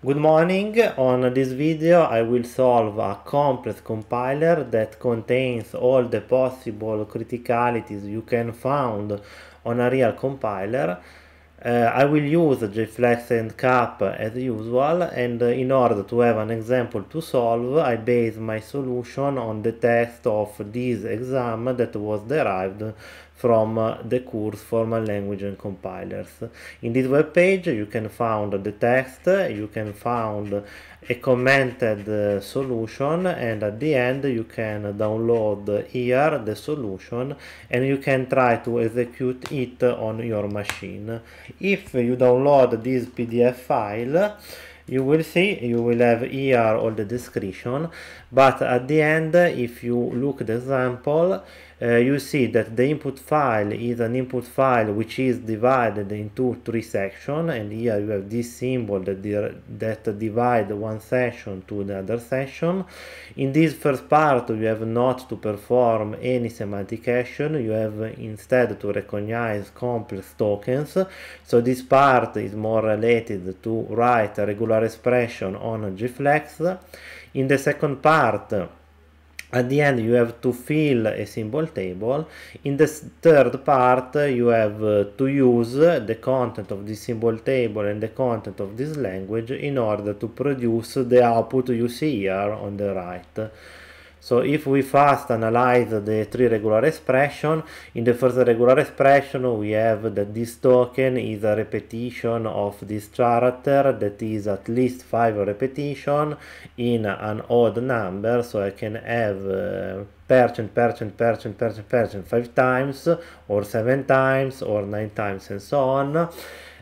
Good morning, on this video I will solve a complex compiler that contains all the possible criticalities you can find on a real compiler. Uh, I will use JFlex and CAP as usual and in order to have an example to solve I base my solution on the text of this exam that was derived from uh, the course Formal Language and Compilers. In this web page you can find the text, you can find a commented uh, solution and at the end you can download here the solution and you can try to execute it on your machine. If you download this PDF file you will see you will have here all the description but at the end if you look the example uh, you see that the input file is an input file which is divided into three sections and here you have this symbol that, that divide one section to the other section. In this first part you have not to perform any semantic action, you have instead to recognize complex tokens. So this part is more related to write a regular expression on GFlex. In the second part at the end you have to fill a symbol table in the third part you have uh, to use the content of this symbol table and the content of this language in order to produce the output you see here on the right so if we first analyze the three regular expression, in the first regular expression we have that this token is a repetition of this character that is at least five repetition in an odd number, so I can have uh, percent, percent, percent, percent, percent five times or seven times or nine times and so on.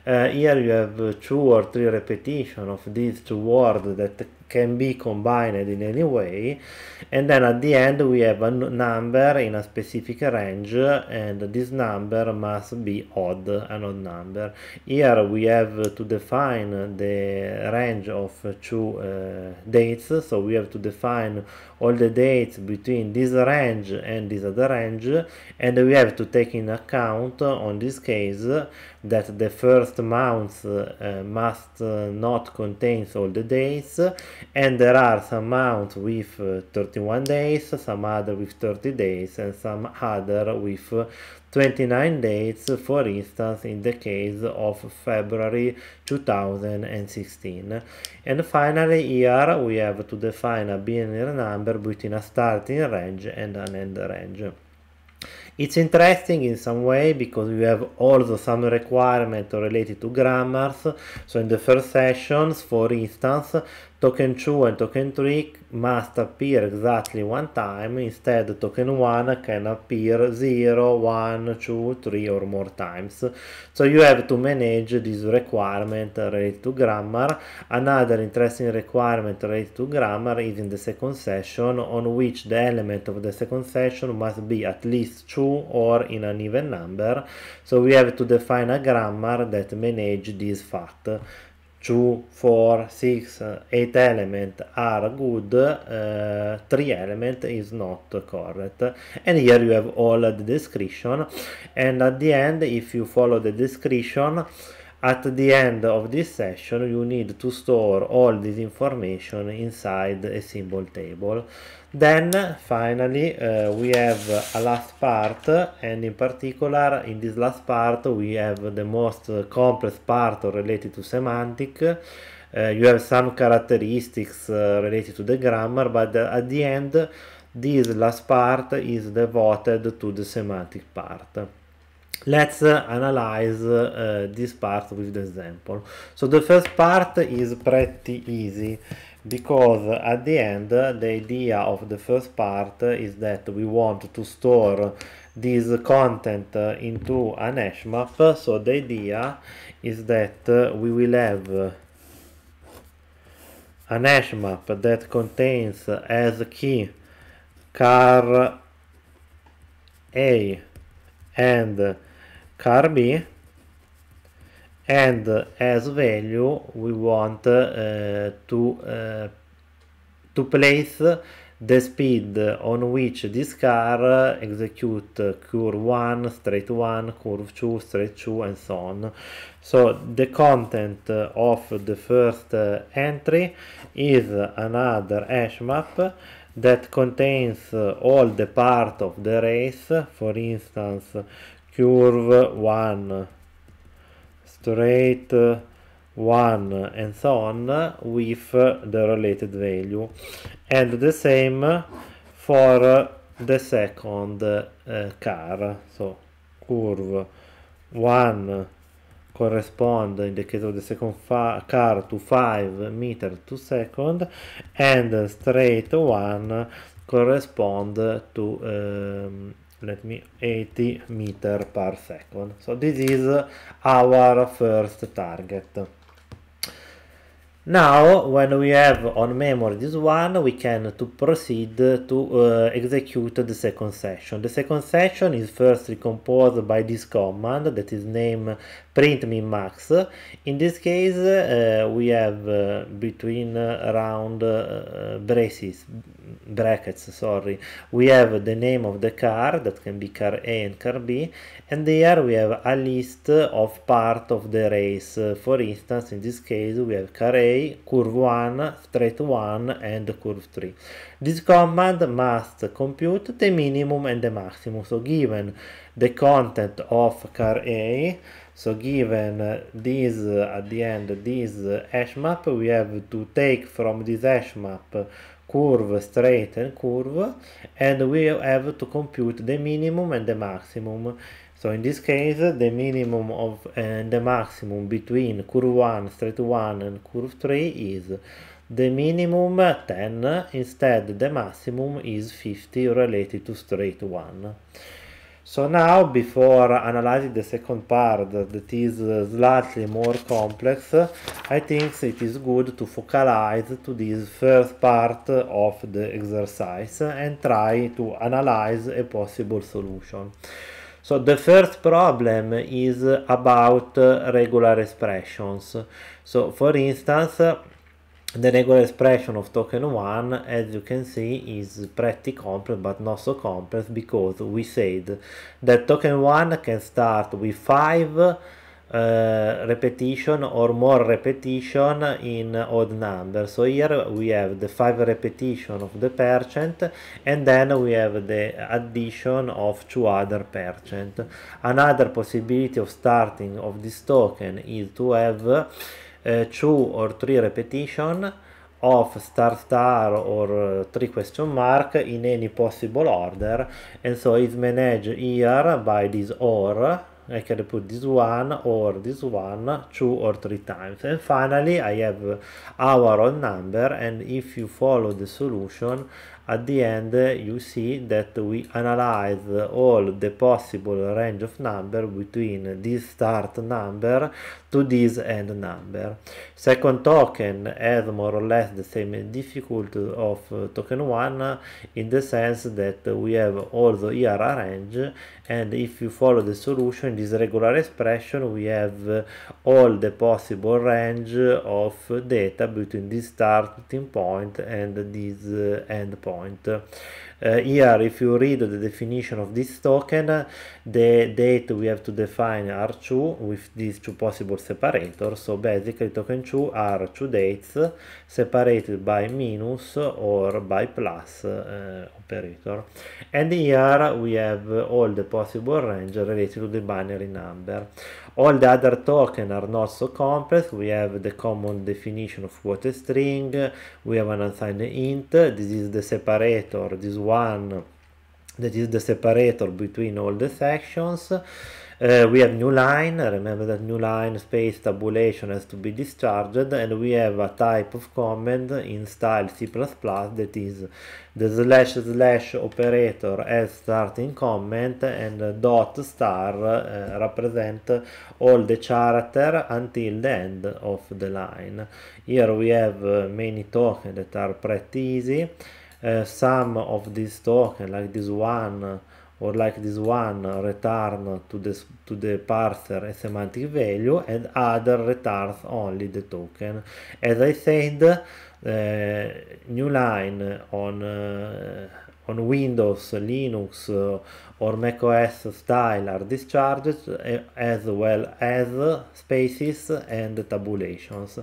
Uh, here you have two or three repetition of these two words that can be combined in any way and then at the end we have a number in a specific range and this number must be odd an odd number here we have to define the range of two uh, dates so we have to define all the dates between this range and this other range and we have to take in account on this case that the first month uh, must uh, not contain all the days and there are some months with uh, 31 days some other with 30 days and some other with uh, 29 days for instance in the case of February 2016 and finally here we have to define a binary number between a starting range and an end range it's interesting in some way because we have also some requirements related to grammars. So in the first sessions, for instance, token 2 and token 3 must appear exactly one time, instead token 1 can appear 0, 1, 2, 3 or more times. So you have to manage this requirement related to grammar. Another interesting requirement related to grammar is in the second session on which the element of the second session must be at least 2 or in an even number. So we have to define a grammar that manages this fact. 2, 4, 6, eh, 8 are good, uh, 3 element is not correct. And here you have all the description. And at the end, if you follow the description, at the end of this session, you need to store all this information inside a symbol table. Then finally uh, we have a last part and in particular in this last part we have the most complex part related to semantic. Uh, you have some characteristics uh, related to the grammar but at the end this last part is devoted to the semantic part. Let's uh, analyze uh, this part with the example. So the first part is pretty easy because at the end the idea of the first part is that we want to store this content into an hash map so the idea is that we will have an hash map that contains as key car A and car B and as value we want uh, to uh, to place the speed on which this car execute curve 1, straight 1, curve 2, straight 2 and so on. So the content of the first uh, entry is another hash map that contains all the part of the race, for instance curve 1, straight one and so on with the related value and the same for the second uh, car so curve one correspond in the case of the second car to 5 meter to second and straight one correspond to um, let me 80 meter per second so this is our first target now when we have on memory this one we can to proceed to uh, execute the second session the second session is first composed by this command that is named print min max in this case uh, we have uh, between uh, round uh, braces brackets sorry we have the name of the car that can be car A and car B and there we have a list of part of the race for instance in this case we have car A curve 1 straight 1 and curve 3 this command must compute the minimum and the maximum so given the content of car A so given uh, this uh, at the end, this uh, hash map, we have to take from this hash map uh, curve, straight and curve, and we have to compute the minimum and the maximum. So in this case, the minimum of and the maximum between curve 1, straight 1 and curve 3 is the minimum 10, instead the maximum is 50 related to straight 1. So now, before analyzing the second part that is uh, slightly more complex, I think it is good to focalize to this first part of the exercise and try to analyze a possible solution. So the first problem is about uh, regular expressions. So for instance, the regular expression of token 1 as you can see is pretty complex but not so complex because we said that token 1 can start with 5 uh, repetition or more repetition in odd number so here we have the five repetition of the percent and then we have the addition of two other percent another possibility of starting of this token is to have Eh, two or three repetition of star star or eh, three question mark in any possible order and so it's managed here by this or I can put this one or this one two or three times and finally I have our own number and if you follow the solution at the end you see that we analyze all the possible range of number between this start number to this end number. Second token has more or less the same difficulty of token 1 in the sense that we have also the a range and if you follow the solution this regular expression we have all the possible range of data between this starting point and this end point. point. Uh, here, if you read the definition of this token, the date we have to define are two with these two possible separators. So basically token 2 are two dates separated by minus or by plus uh, operator. And here we have all the possible range related to the binary number. All the other tokens are not so complex. We have the common definition of what a string. We have an unsigned int. This is the separator. This one that is the separator between all the sections. Uh, we have new line, remember that new line space tabulation has to be discharged and we have a type of comment in style C++ that is the slash slash operator as starting comment and dot star uh, represent all the character until the end of the line. Here we have uh, many tokens that are pretty easy. Uh, some of these tokens like this one or like this one return to the, to the parser a semantic value and other returns only the token. As I said, uh, new line on uh, on Windows, Linux, or macOS style are discharged eh, as well as spaces and tabulations.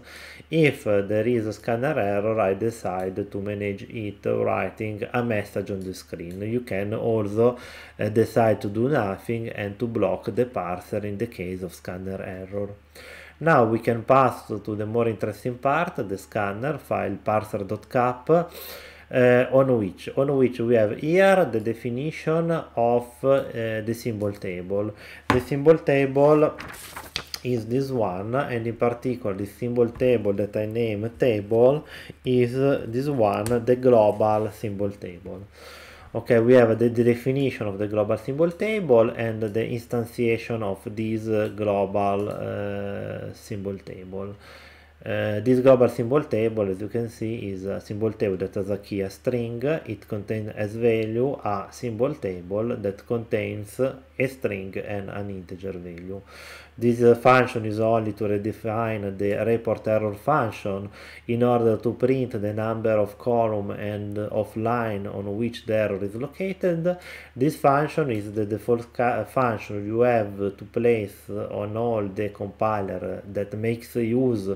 If there is a scanner error, I decide to manage it writing a message on the screen. You can also eh, decide to do nothing and to block the parser in the case of scanner error. Now we can pass to the more interesting part, the scanner file parser.cap Eh, on which on which we have here the definition of eh, the symbol table the symbol table is this one and in particular the symbol table that I name table is this one the global symbol table okay we have the, the definition of the global symbol table and the instantiation of this global uh, symbol table uh, this global symbol table, as you can see, is a symbol table that has a key a string. It contains as value a symbol table that contains a string and an integer value. This uh, function is only to redefine the report error function in order to print the number of column and of line on which the error is located. This function is the default uh, function you have to place on all the compiler that makes use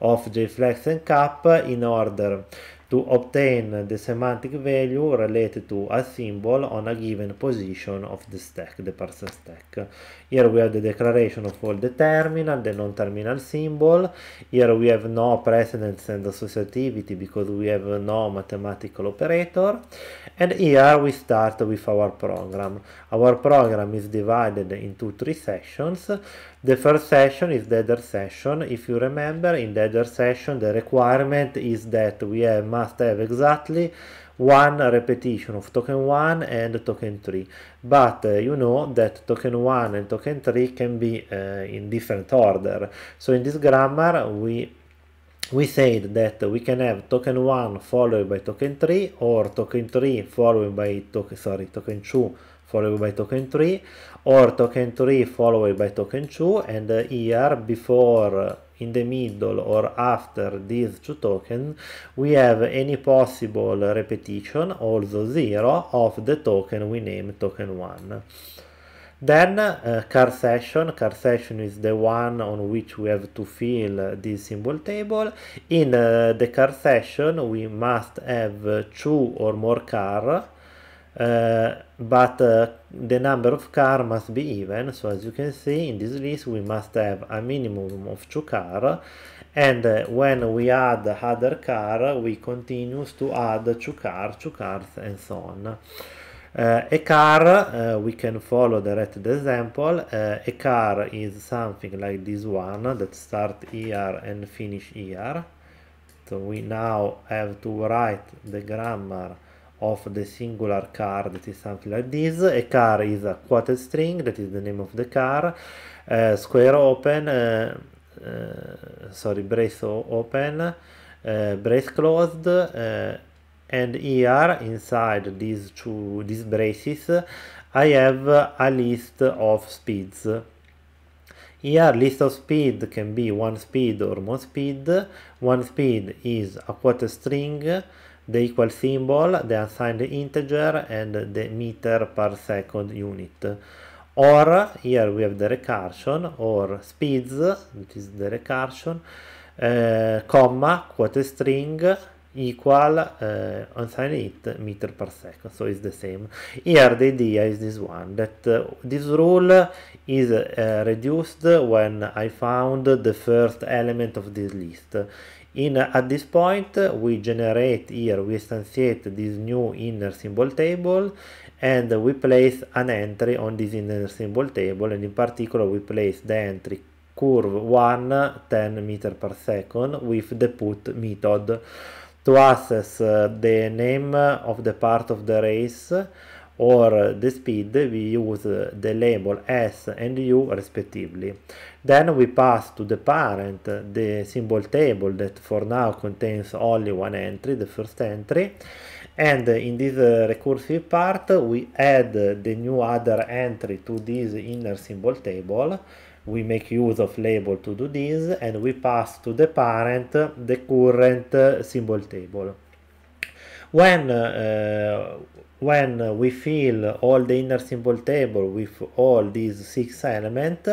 of JFlex and CAP in order to obtain the semantic value related to a symbol on a given position of the stack, the parser stack. Here we have the declaration of all the terminal, the non-terminal symbol. Here we have no precedence and associativity because we have no mathematical operator. And here we start with our program. Our program is divided into three sections. The first session is the header session. If you remember, in the header session, the requirement is that we have, must have exactly one repetition of token 1 and token 3 but uh, you know that token 1 and token 3 can be uh, in different order so in this grammar we we said that we can have token 1 followed by token 3 or token 3 followed by token sorry token 2 followed by token 3 or token 3 followed by token 2 and uh, here before uh, in the middle or after these two tokens we have any possible repetition also 0 of the token we name token 1 then uh, car session, car session is the one on which we have to fill this symbol table. In uh, the car session we must have uh, two or more car uh, but uh, the number of car must be even so as you can see in this list we must have a minimum of two car and uh, when we add other car we continue to add two car two cars and so on uh, a car uh, we can follow the red example a car is something like this one that start here and finish here so we now have to write the grammar of the singular car that is something like this a car is a quarter string that is the name of the car uh, square open uh, uh, sorry brace open uh, brace closed uh, and here inside these two these braces I have a list of speeds here list of speed can be one speed or more speed one speed is a quarter string the equal symbol, the unsigned integer, and the meter per second unit. Or here we have the recursion or speeds, which is the recursion, uh, comma, quote string equal uh, unsigned it meter per second so it's the same here the idea is this one that uh, this rule is uh, reduced when i found the first element of this list in at this point we generate here we instantiate this new inner symbol table and we place an entry on this inner symbol table and in particular we place the entry curve 1 10 meter per second with the put method to access uh, the name of the part of the race or the speed we use uh, the label s and u respectively then we pass to the parent the symbol table that for now contains only one entry, the first entry. And in this uh, recursive part, we add the new other entry to this inner symbol table. We make use of label to do this and we pass to the parent the current uh, symbol table. When uh, when we fill all the inner symbol table with all these six elements,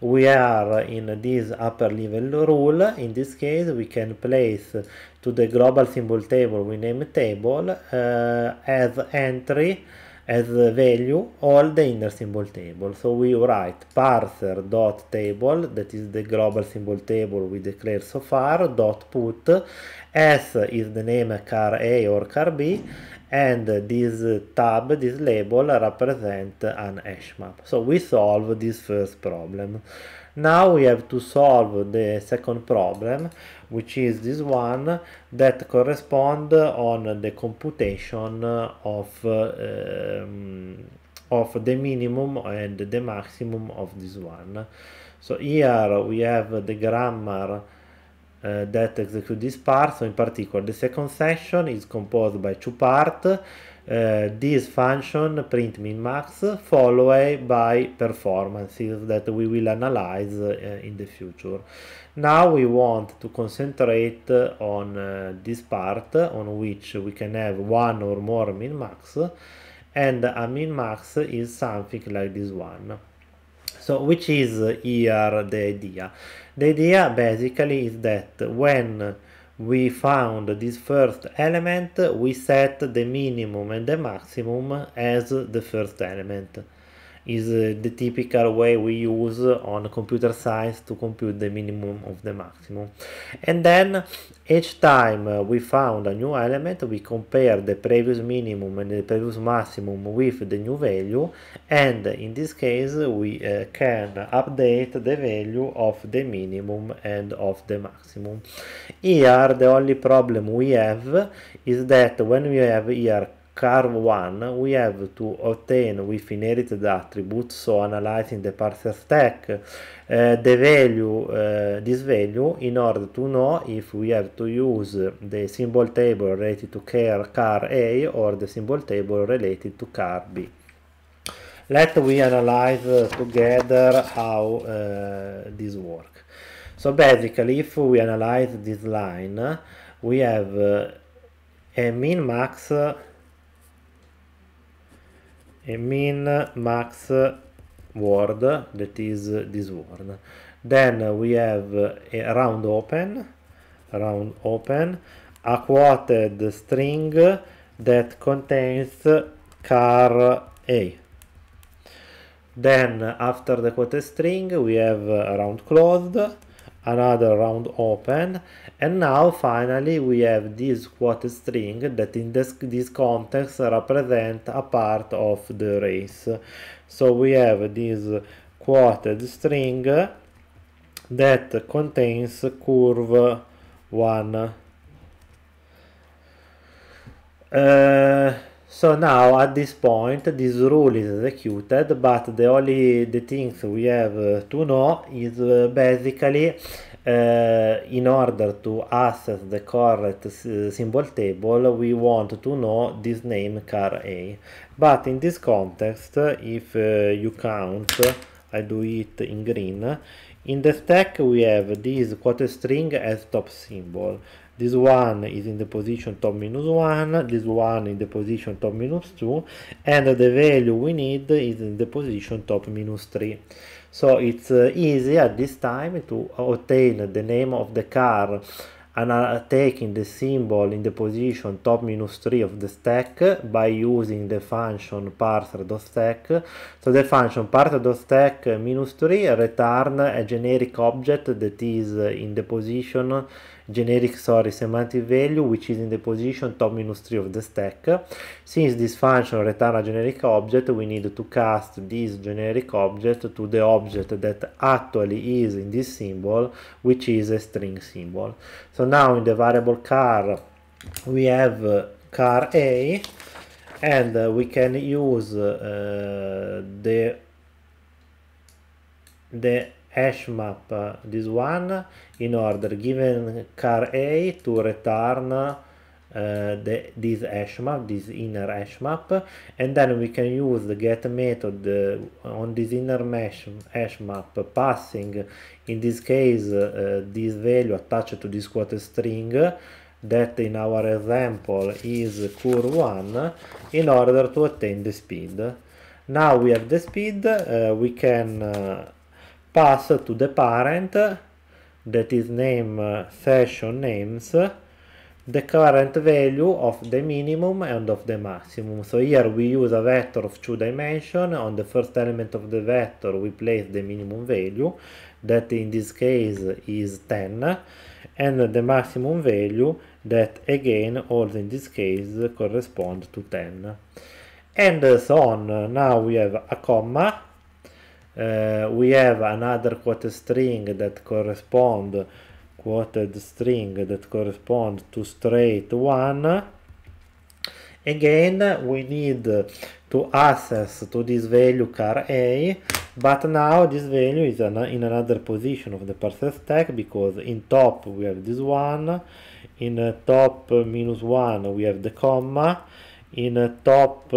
we are in this upper level rule in this case we can place to the global symbol table we name table uh, as entry as value all the inner symbol table so we write parser dot table that is the global symbol table we declared so far dot put s is the name car a or car b and this tab, this label represent an hash map. So we solve this first problem. Now we have to solve the second problem, which is this one that correspond on the computation of, um, of the minimum and the maximum of this one. So here we have the grammar uh, that execute this part. So in particular, the second section is composed by two parts. Uh, eh, this function print min max followed by performances that we will analyze uh, in the future. Now we want to concentrate on uh, this part on which we can have one or more min max and a min max is something like this one. So which is here the idea? The idea basically is that when we found this first element, we set the minimum and the maximum as the first element. Is uh, the typical way we use on computer science to compute the minimum of the maximum. And then each time uh, we found a new element, we compare the previous minimum and the previous maximum with the new value, and in this case we uh, can update the value of the minimum and of the maximum. Here the only problem we have is that when we have here car1 we have to obtain with inherited attributes so analyzing the parser stack uh, the value uh, this value in order to know if we have to use the symbol table related to car, car a or the symbol table related to car b let we analyze together how uh, this work so basically if we analyze this line we have a min max a min max word that is this word then we have a round open round open a quoted string that contains car a then after the quoted string we have round closed another round open and now finally we have this quote string that in this, this context represent a part of the race so we have this quoted string that contains curve 1 uh, so now at this point this rule is executed but the only the things we have uh, to know is uh, basically uh, in order to access the correct uh, symbol table we want to know this name car A but in this context if uh, you count I do it in green in the stack we have this quote string as top symbol this one is in the position top minus 1, this one in the position top minus 2, and the value we need is in the position top minus 3. So it's uh, easy at this time to obtain the name of the car and are uh, taking the symbol in the position top minus 3 of the stack by using the function parser.stack. So the function parser.stack minus 3 return a generic object that is in the position generic sorry semantic value which is in the position top minus 3 of the stack. Since this function return a generic object we need to cast this generic object to the object that actually is in this symbol which is a string symbol. So now in the variable car we have uh, car A and uh, we can use uh, the the hash map uh, this one in order given car A to return uh, the, this hash map, this inner hash map, and then we can use the get method uh, on this inner mesh hash map passing in this case uh, this value attached to this quote string that in our example is cur1 in order to obtain the speed. Now we have the speed, uh, we can uh, pass to the parent that is name uh, session names the current value of the minimum and of the maximum. So here we use a vector of two dimension. On the first element of the vector we place the minimum value that in this case is 10 and the maximum value that again also in this case correspond to 10 and so on. Now we have a comma uh, we have another quoted string that correspond quoted string that correspond to straight one again we need to access to this value car a but now this value is an in another position of the parser stack because in top we have this one in top minus one we have the comma in top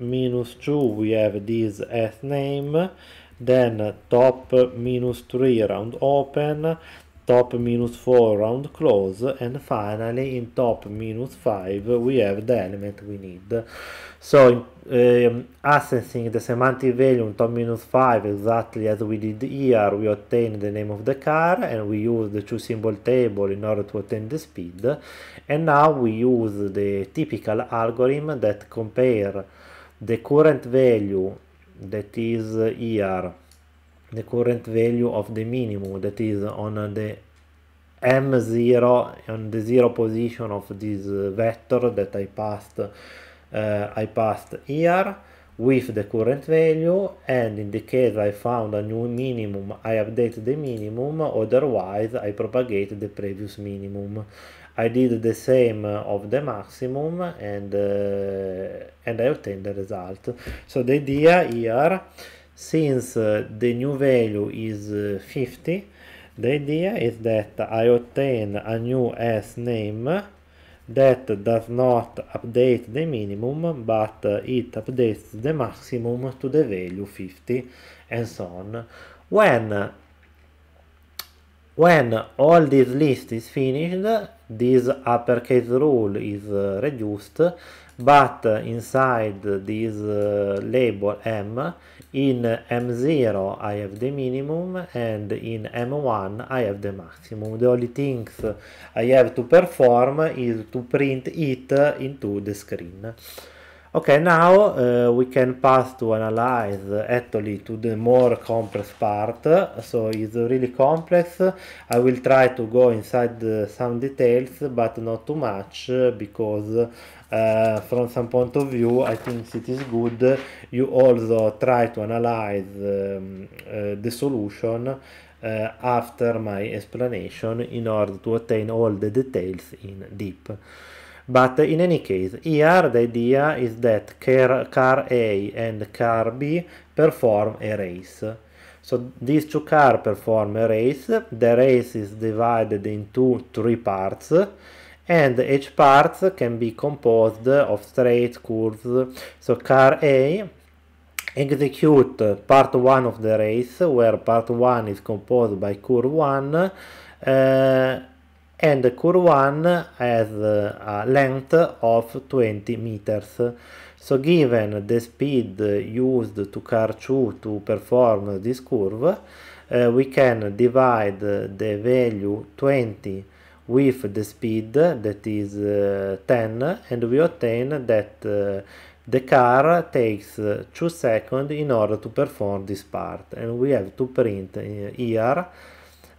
minus two we have this s name then top minus 3 round open top minus 4 round close and finally in top minus 5 we have the element we need so um, accessing the semantic value in top minus 5 exactly as we did here we obtain the name of the car and we use the two symbol table in order to obtain the speed and now we use the typical algorithm that compare the current value that is here the current value of the minimum that is on the m0 on the zero position of this uh, vector that I passed uh, I passed here with the current value and in the case I found a new minimum I update the minimum otherwise I propagate the previous minimum I did the same of the maximum and uh, and I obtained the result. So the idea here, since uh, the new value is uh, 50, the idea is that I obtain a new S name that does not update the minimum but uh, it updates the maximum to the value 50 and so on when when all this list is finished, this uppercase rule is uh, reduced, but inside this uh, label M, in M0 I have the minimum and in M1 I have the maximum. The only things I have to perform is to print it into the screen. Okay, now uh, we can pass to analyze actually to the more complex part. So it's really complex. I will try to go inside uh, some details, but not too much because uh, from some point of view, I think it is good. You also try to analyze um, uh, the solution uh, after my explanation in order to attain all the details in deep. But in any case, here the idea is that car, A and car B perform a race. So these two cars perform a race. The race is divided into three parts and each part can be composed of straight curves. So car A execute part 1 of the race where part 1 is composed by curve 1 uh, and the curve 1 has a length of 20 meters. So given the speed used to CAR2 to perform this curve, uh, we can divide the value 20 with the speed that is uh, 10 and we obtain that uh, the car takes uh, 2 seconds in order to perform this part and we have to print uh, here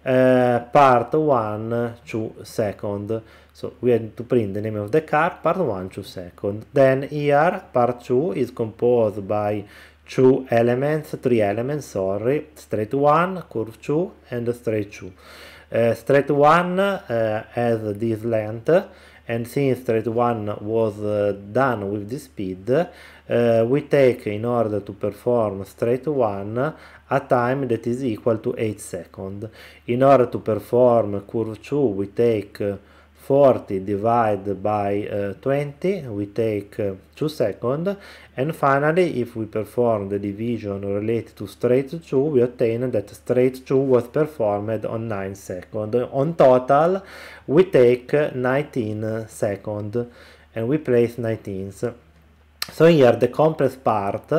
uh, part 1 to second. So we had to print the name of the car, part 1 to second. Then here, part 2 is composed by two elements, three elements, sorry, straight 1, curve 2, and straight 2. Uh, straight 1 uh, has this length, and since thread 1 was uh, done with the speed uh, we take in order to perform straight 1 a time that is equal to 8 seconds in order to perform curve 2 we take uh, 40 divided by uh, 20 we take uh, 2 seconds and finally if we perform the division related to straight 2 we obtain that straight 2 was performed on 9 seconds on total we take 19 seconds and we place 19s so here the complex part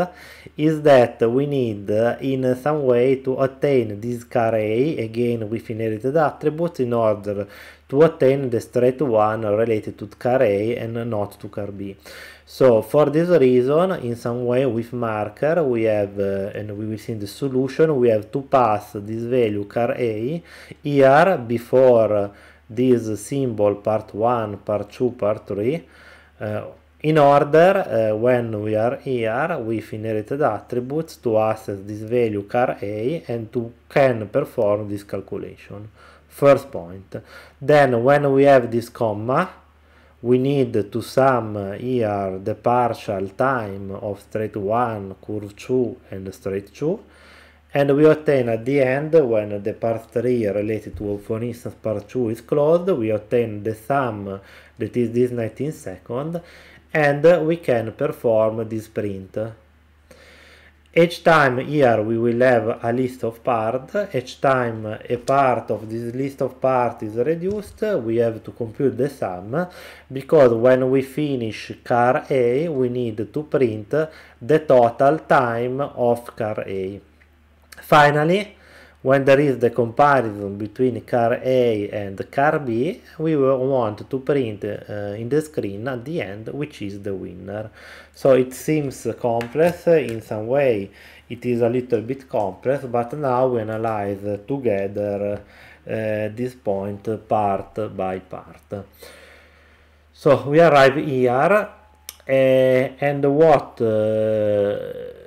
is that we need uh, in some way to obtain this array again with inherited attributes in order to attain the straight one related to car A and not to car B. So for this reason, in some way with marker, we have, uh, and we will see in the solution, we have to pass this value car A here before this symbol part 1, part 2, part 3, uh, in order uh, when we are here with inherited attributes to access this value car A and to can perform this calculation first point. Then when we have this comma, we need to sum here the partial time of straight 1, curve 2 and straight 2 and we obtain at the end when the part 3 related to for instance part 2 is closed we obtain the sum that is this 19 second and we can perform this print each time here we will have a list of parts. Each time a part of this list of parts is reduced, we have to compute the sum because when we finish car A, we need to print the total time of car A. Finally, when there is the comparison between car A and car B, we will want to print uh, in the screen at the end which is the winner. So it seems complex in some way, it is a little bit complex, but now we analyze together uh, this point part by part. So we arrive here uh, and what uh,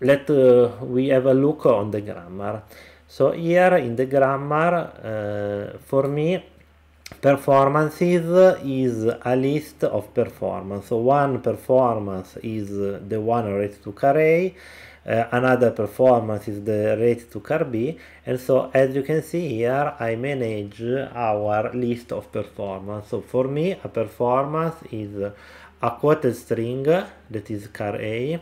let uh, we have a look on the grammar so here in the grammar uh, for me performances is a list of performance so one performance is the one related to car A uh, another performance is the rate to car B and so as you can see here I manage our list of performance so for me a performance is a quoted string that is car a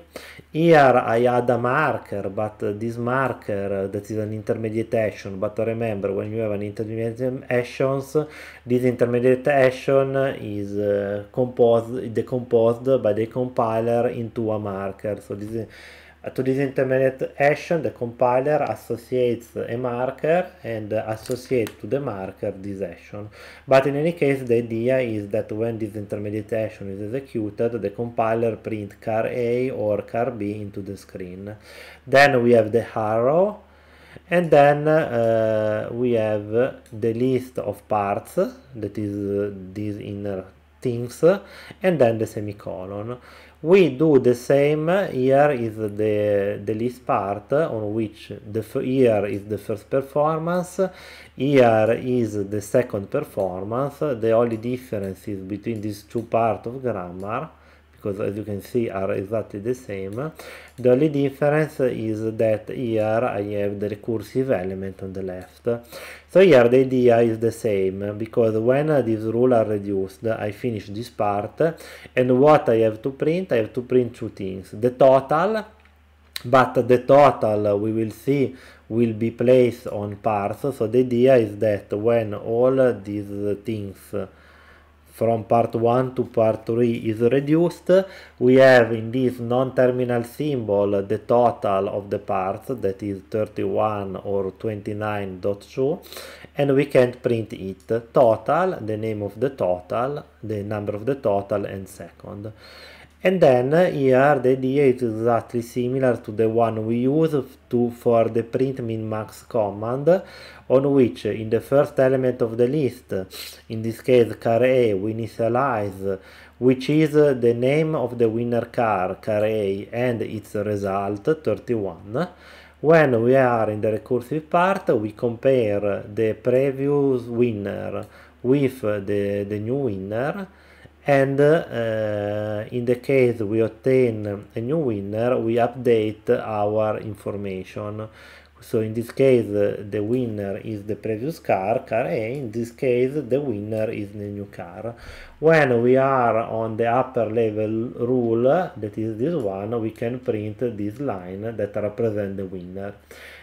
here i add a marker but this marker that is an intermediate action but remember when you have an intermediate actions this intermediate action is uh, composed decomposed by the compiler into a marker so this is to this intermediate action, the compiler associates a marker and associates to the marker this action. But in any case, the idea is that when this intermediate action is executed, the compiler print car A or car B into the screen. Then we have the arrow, and then uh, we have the list of parts, that is uh, these inner things, and then the semicolon we do the same here is the the list part on which the here is the first performance here is the second performance the only difference is between these two parts of grammar because as you can see are exactly the same the only difference is that here I have the recursive element on the left so here the idea is the same because when these rules are reduced I finish this part and what I have to print I have to print two things the total but the total we will see will be placed on parse so the idea is that when all these things from part 1 to part 3 is reduced, we have in this non-terminal symbol the total of the parts that is 31 or 29.2 and we can print it total, the name of the total, the number of the total and second and then here the idea is exactly similar to the one we use to, for the print min max command on which in the first element of the list in this case car A we initialize which is the name of the winner car car A and its result 31 when we are in the recursive part we compare the previous winner with the, the new winner and uh, in the case we obtain a new winner we update our information so in this case the winner is the previous car car A in this case the winner is the new car when we are on the upper level rule that is this one we can print this line that represent the winner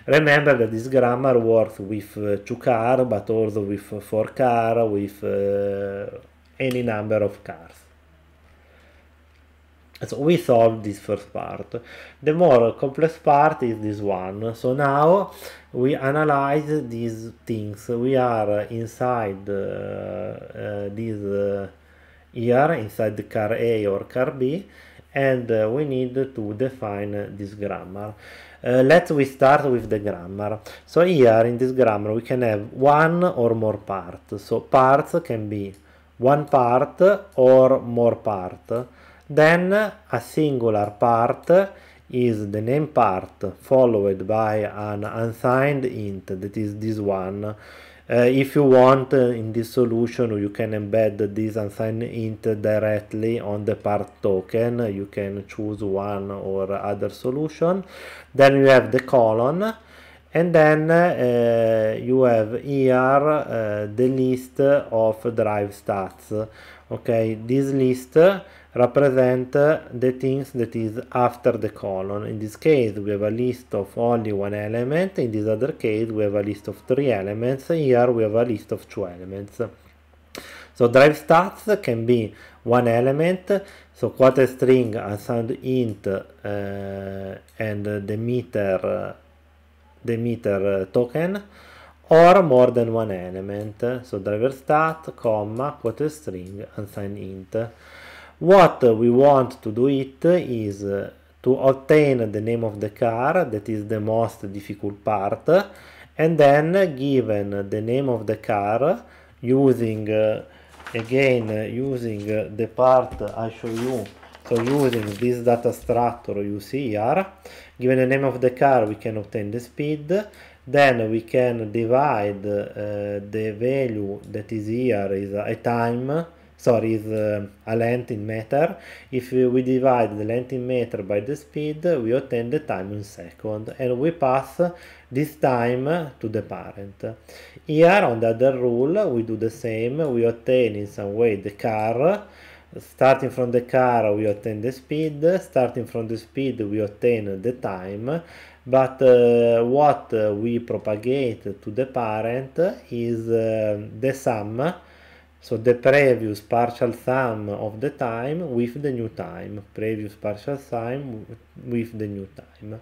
remember that this grammar works with uh, two car but also with four car with uh, any number of cars. So we solved this first part. The more complex part is this one. So now we analyze these things. We are inside uh, uh, this uh, here, inside the car A or car B, and uh, we need to define this grammar. Uh, let's we start with the grammar. So here in this grammar we can have one or more parts. So parts can be one part or more part. Then a singular part is the name part followed by an unsigned int that is this one. Uh, if you want uh, in this solution you can embed this unsigned int directly on the part token you can choose one or other solution then you have the colon and then uh, you have here uh, the list of drive stats okay this list represent the things that is after the colon in this case we have a list of only one element in this other case we have a list of three elements here we have a list of two elements so drive stats can be one element so a string assigned int uh, and the meter Demeter token or more than one element. So driver stat, comma, quote string, unsigned int. What we want to do it is to obtain the name of the car, that is the most difficult part, and then given the name of the car, using, uh, again, using the part I show you, so using this data structure you see here, given the name of the car we can obtain the speed then we can divide uh, the value that is here is a time sorry is uh, a length in meter if we divide the length in meter by the speed we obtain the time in second and we pass this time to the parent here on the other rule we do the same we obtain in some way the car starting from the car we obtain the speed starting from the speed we obtain the time but uh, what we propagate to the parent is uh, the sum so the previous partial sum of the time with the new time previous partial sum with the new time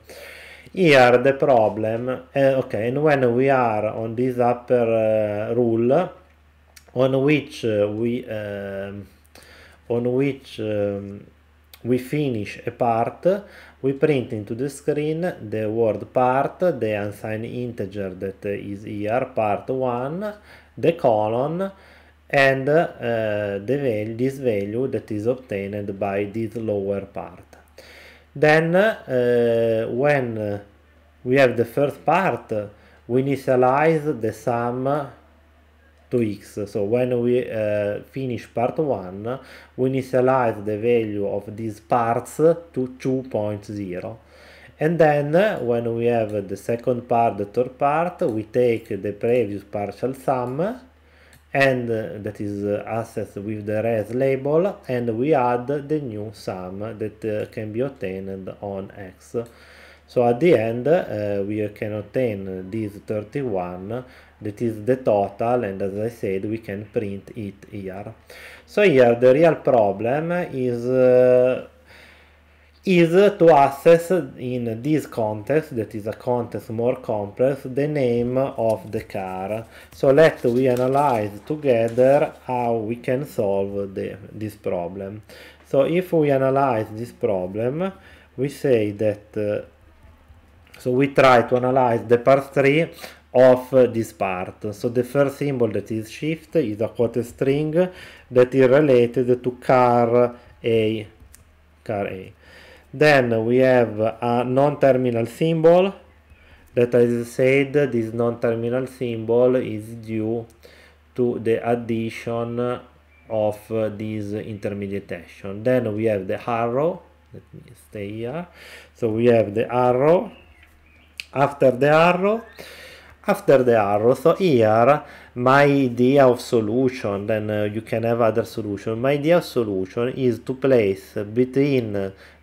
here the problem uh, okay and when we are on this upper uh, rule on which we um, on which um, we finish a part, we print into the screen the word part, the unsigned integer that is here, part 1, the colon, and uh, the val this value that is obtained by this lower part. Then, uh, when we have the first part, we initialize the sum to x So when we uh, finish part 1, we initialize the value of these parts to 2.0. And then when we have the second part, the third part, we take the previous partial sum and uh, that is uh, with the res label and we add the new sum that uh, can be obtained on x. So at the end uh, we can obtain this 31 that is the total and as I said we can print it here so here the real problem is uh, is to access in this context that is a context more complex the name of the car so let we analyze together how we can solve the, this problem so if we analyze this problem we say that uh, so we try to analyze the part 3 of this part. So the first symbol that is shift is a quarter string that is related to car A. Car A. Then we have a non-terminal symbol that as said this non-terminal symbol is due to the addition of this intermediate action. Then we have the arrow, let me stay here. So we have the arrow. After the arrow after the arrow. So here my idea of solution, then uh, you can have other solution. My idea of solution is to place between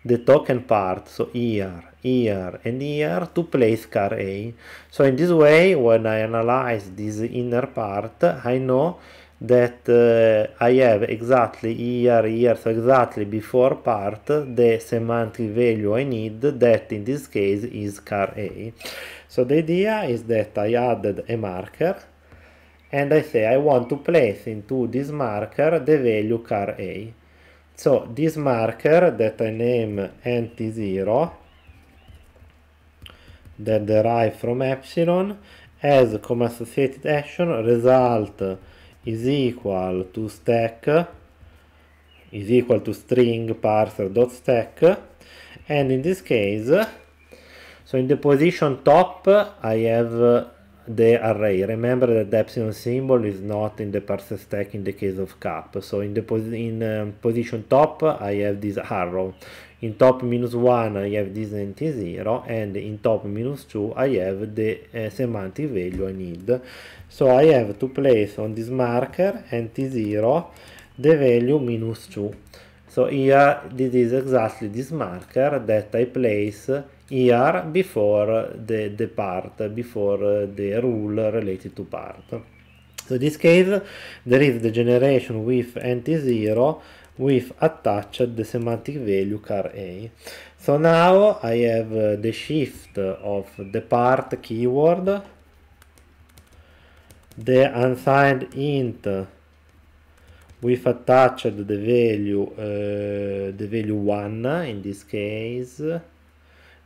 the token part, so here, here and here, to place car A. So in this way, when I analyze this inner part, I know that uh, I have exactly here, here, so exactly before part, the semantic value I need, that in this case is car A. So the idea is that I added a marker and I say I want to place into this marker the value car A. So this marker that I name NT0 that derive from epsilon has come associated action result is equal to stack is equal to string parser dot stack and in this case so in the position top, I have the array. Remember that the epsilon symbol is not in the parser stack in the case of cap. So in the pos in, um, position top, I have this arrow. In top minus 1, I have this anti 0, and in top minus 2, I have the uh, semantic value I need. So I have to place on this marker, anti 0, the value minus 2. So here, this is exactly this marker that I place ER before the, the part, before the rule related to part. So in this case, there is the generation with NT0 with attached the semantic value car A. So now I have uh, the shift of the part keyword, the unsigned int with attached the value, uh, the value 1 in this case,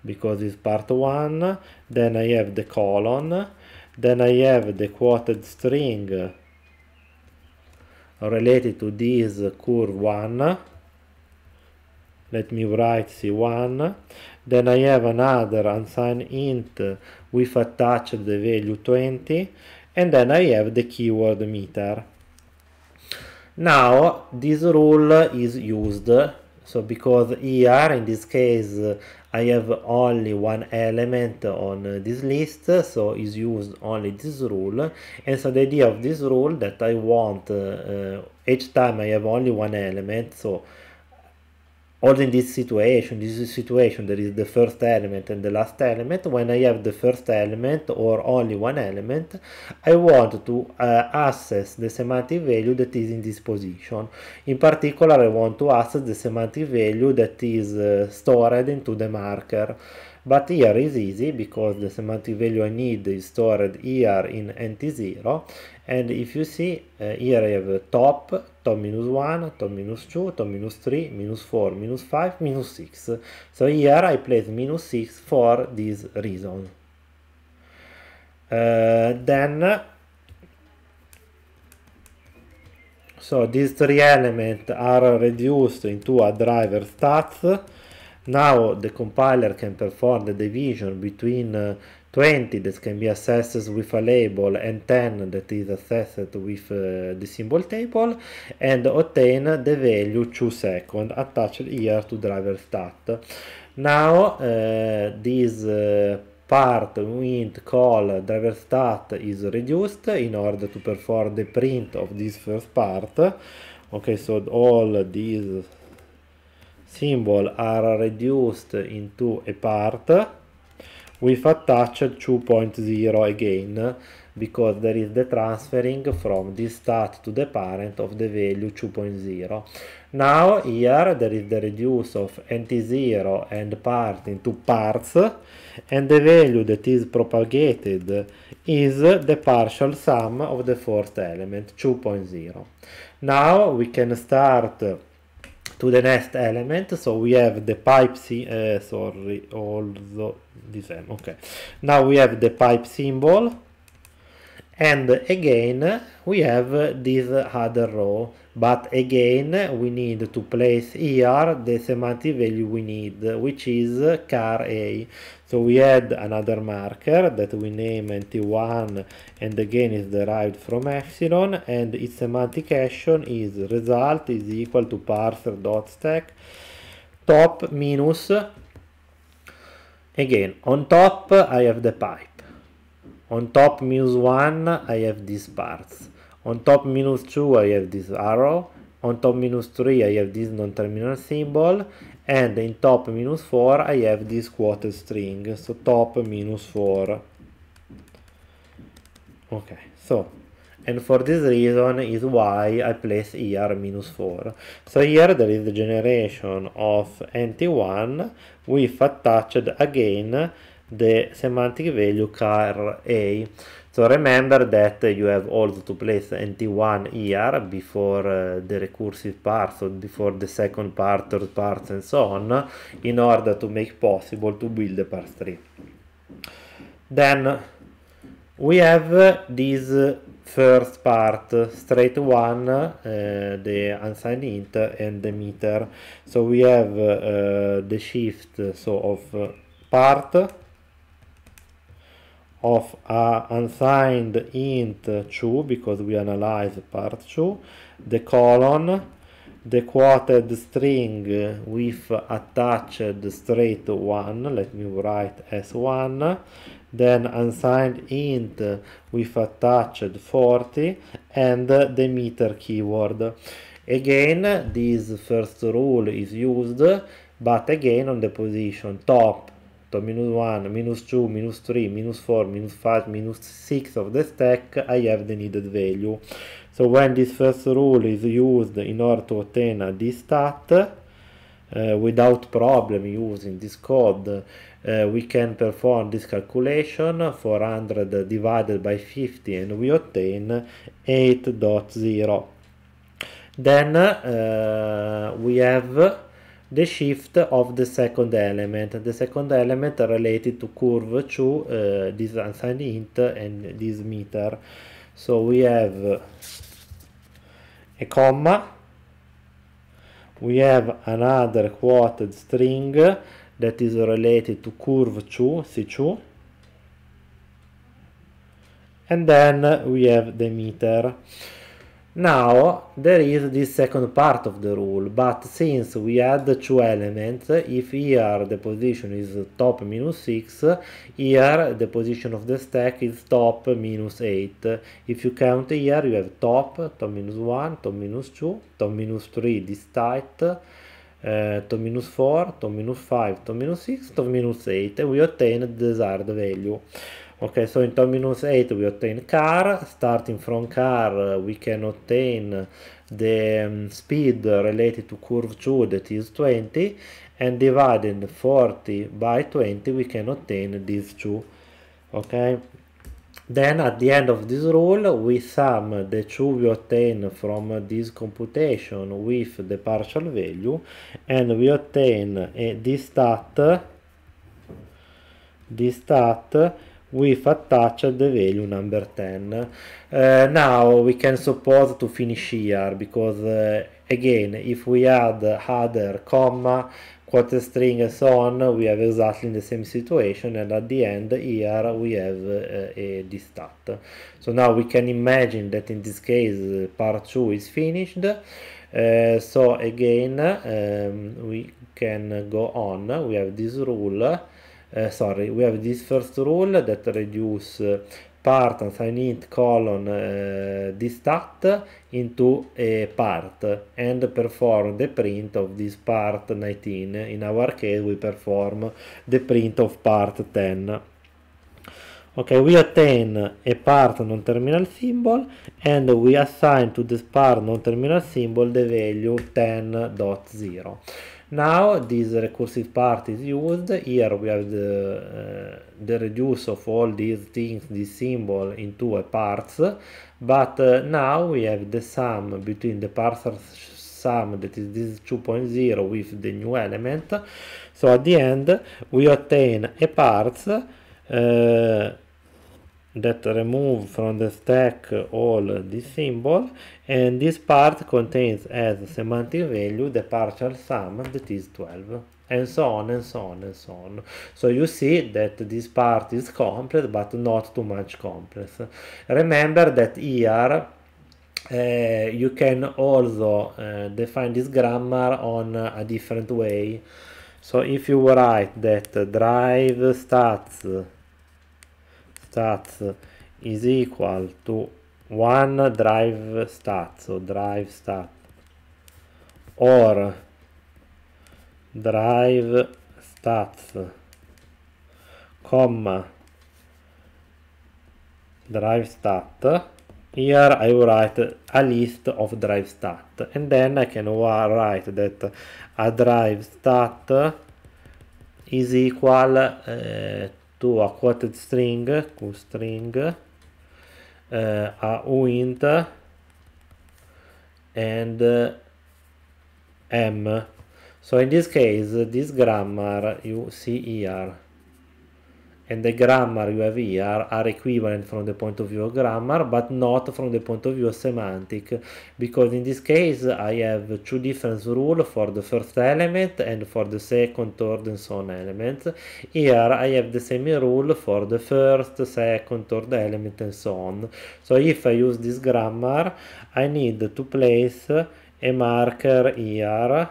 because it's part 1 then I have the colon then I have the quoted string related to this curve 1 let me write C1 then I have another unsigned int with attached the value 20 and then I have the keyword meter now this rule is used so because here in this case I have only one element on this list so is used only this rule and so the idea of this rule that I want uh, each time I have only one element so also in this situation, this is a situation that is the first element and the last element. When I have the first element or only one element, I want to uh, access the semantic value that is in this position. In particular, I want to access the semantic value that is uh, stored into the marker. But here is easy because the semantic value I need is stored here in NT0 and if you see uh, here I have top, top minus 1, top minus 2, top minus 3, minus 4, minus 5, minus 6. So here I place minus 6 for this reason. Uh, then, so these three elements are reduced into a driver stats. Now the compiler can perform the division between uh, 20 that can be assessed with a label and 10 that is assessed with uh, the symbol table and obtain the value 2 second attached here to driver stat. Now uh, this uh, part int call driver stat is reduced in order to perform the print of this first part. Okay, so all these symbols are reduced into a part with attached 2.0 again because there is the transferring from the start to the parent of the value 2.0. Now here there is the reduce of nt0 and part into parts and the value that is propagated is the partial sum of the fourth element 2.0. Now we can start to the next element. So we have the pipe, uh, sorry, all the, same. okay. Now we have the pipe symbol and again we have this other row but again we need to place here the semantic value we need which is car a so we add another marker that we name nt1 and again is derived from epsilon and its semantic action is result is equal to parser dot stack top minus again on top i have the pipe on top minus 1, I have these parts. On top minus 2, I have this arrow. On top minus 3, I have this non-terminal symbol. And in top minus 4, I have this quoted string. So top minus 4. Okay, so and for this reason is why I place here minus 4. So here there is the generation of NT1 with attached again the semantic value car a so remember that you have also to place nt1 here before uh, the recursive part, so before the second part, third part, and so on, in order to make possible to build the parse tree. Then we have this first part, straight one, uh, the unsigned int and the meter. So we have uh, the shift so of uh, part of a unsigned int 2 because we analyze part 2 the colon the quoted string with attached straight 1 let me write as 1 then unsigned int with attached 40 and the meter keyword again this first rule is used but again on the position top to minus 1, minus 2, minus 3, minus 4, minus 5, minus 6 of the stack, I have the needed value. So when this first rule is used in order to obtain this stat, uh, without problem using this code, uh, we can perform this calculation, 400 divided by 50, and we obtain 8.0. Then uh, we have the shift of the second element. The second element related to curve 2, uh, this unsigned int and this meter. So we have a comma, we have another quoted string that is related to curve 2, C2, and then we have the meter. Now there is this second part of the rule, but since we had two elements, if here the position is top minus 6, here the position of the stack is top minus 8. If you count here you have top, top minus 1, top minus 2, top minus 3 this tight, uh, top minus 4, top minus 5, top minus 6, top minus 8 and we obtain the desired value. Okay, so in time minus 8 we obtain car, starting from car we can obtain the um, speed related to curve 2 that is 20 and dividing 40 by 20 we can obtain these two. Okay, then at the end of this rule we sum the two we obtain from this computation with the partial value and we obtain uh, this stat, this stat We've attached the value number 10. Uh, now we can suppose to finish here because uh, again if we add other comma quarter string and so on we have exactly the same situation and at the end here we have uh, a distat so now we can imagine that in this case uh, part 2 is finished uh, so again um, we can go on we have this rule uh, sorry we have this first rule that reduce part assign it colon uh, this stat into a part and perform the print of this part 19 in our case we perform the print of part 10 Ok, we attain a part non-terminal symbol and we assign to this part non-terminal symbol the value 10.0 Now this recursive part is used. Here we have the, uh, the reduce of all these things, this symbol into a parts. But uh, now we have the sum between the parser sum that is this 2.0 with the new element. So at the end we obtain a parts uh, that remove from the stack all these symbols and this part contains as semantic value the partial sum that is 12 and so on and so on and so on so you see that this part is complex but not too much complex remember that here uh, you can also uh, define this grammar on uh, a different way so if you write that drive stats stats is equal to one drive stats or drive stat or drive stats comma drive stat here I write a list of drive stat and then I can write that a drive stat is equal uh, to a quoted string string uh, eh, a uint and uh, m so in this case this grammar you see here and the grammar you have here are equivalent from the point of view of grammar but not from the point of view of semantic because in this case I have two different rules for the first element and for the second, third and so on element. Here I have the same rule for the first, second, third element and so on. So if I use this grammar I need to place a marker here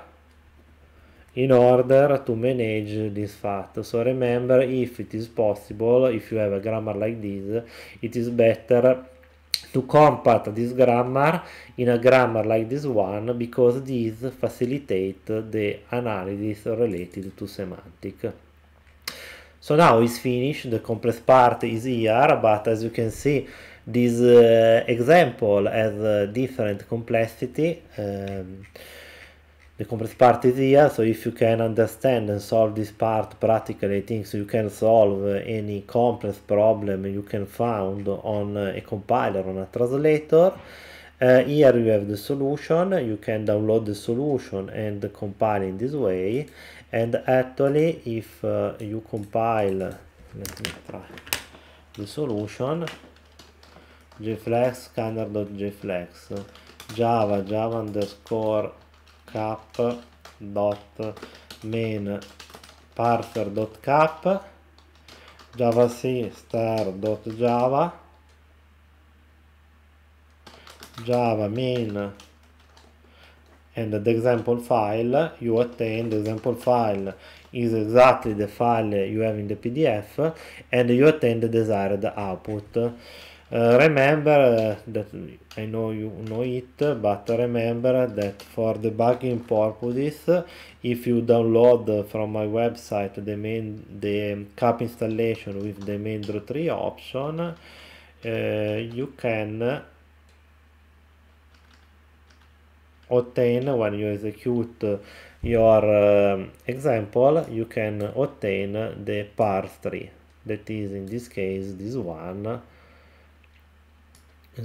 in order to manage this fact. So remember, if it is possible, if you have a grammar like this, it is better to compact this grammar in a grammar like this one because this facilitates the analysis related to semantic. So now it's finished, the complex part is here, but as you can see, this uh, example has different complexity. Um, the complex part is here so if you can understand and solve this part practically I think so you can solve any complex problem you can find on a compiler on a translator uh, here you have the solution you can download the solution and compile in this way and actually if uh, you compile let me try the solution jflex scanner.jflex java java underscore cap dot main parser dot cap javac star dot java java main and the example file you attain the example file is exactly the file you have in the pdf and you attain the desired output Eh, remember uh, that I know you know it, but remember that for debugging purposes, if you download from my website the main the cap installation with the main tree option, uh, you can obtain when you execute your example, you can obtain the parse tree that is in this case this one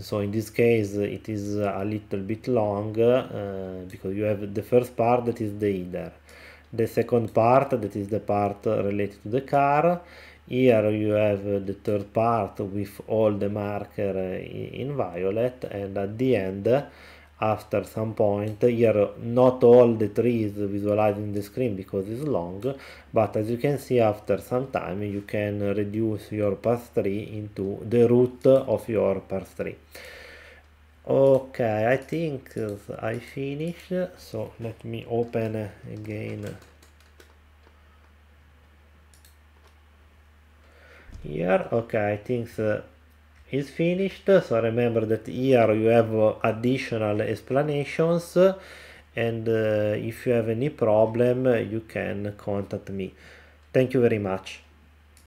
so in this case it is a little bit long uh, because you have the first part that is the header the second part that is the part related to the car here you have the third part with all the marker uh, in violet and at the end after some point here not all the trees visualized in the screen because it's long but as you can see after some time you can reduce your path tree into the root of your path tree okay i think i finish so let me open again here okay i think uh, is finished so remember that here you have uh, additional explanations and uh, if you have any problem you can contact me thank you very much